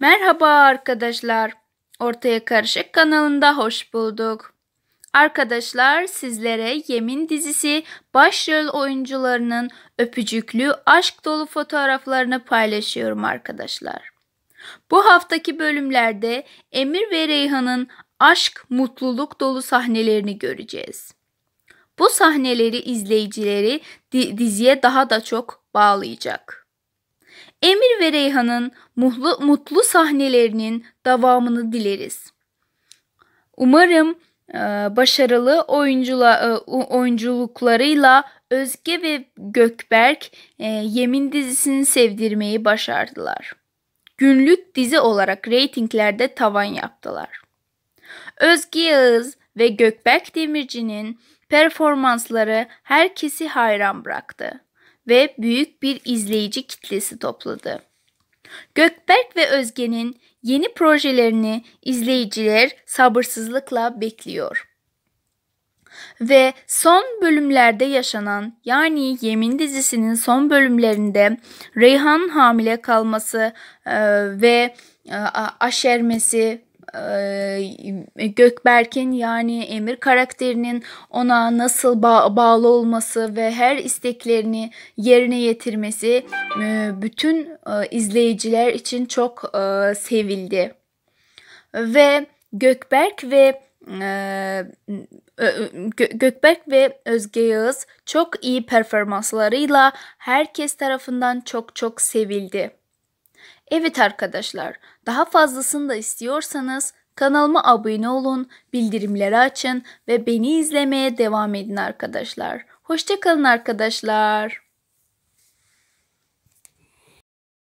Merhaba arkadaşlar. Ortaya Karışık kanalında hoş bulduk. Arkadaşlar sizlere Yemin dizisi başrol oyuncularının öpücüklü aşk dolu fotoğraflarını paylaşıyorum arkadaşlar. Bu haftaki bölümlerde Emir ve Reyhan'ın aşk mutluluk dolu sahnelerini göreceğiz. Bu sahneleri izleyicileri diziye daha da çok bağlayacak. Emir ve Reyhan'ın mutlu, mutlu sahnelerinin devamını dileriz. Umarım e, başarılı oyuncula, e, oyunculuklarıyla Özge ve Gökberk e, Yemin dizisini sevdirmeyi başardılar. Günlük dizi olarak reytinglerde tavan yaptılar. Özge Yağız ve Gökberk Demirci'nin performansları herkesi hayran bıraktı ve büyük bir izleyici kitlesi topladı. Gökberk ve Özge'nin yeni projelerini izleyiciler sabırsızlıkla bekliyor. Ve son bölümlerde yaşanan yani Yemin dizisinin son bölümlerinde Reyhan hamile kalması e, ve e, aşermesi ee, Gökberk'in yani Emir karakterinin ona nasıl ba- bağlı olması ve her isteklerini yerine getirmesi e, bütün e, izleyiciler için çok e, sevildi. Ve Gökberk ve Gökberk ve Özge Yağız çok iyi performanslarıyla herkes tarafından çok çok sevildi. Evet arkadaşlar, daha fazlasını da istiyorsanız kanalıma abone olun, bildirimleri açın ve beni izlemeye devam edin arkadaşlar. Hoşçakalın arkadaşlar.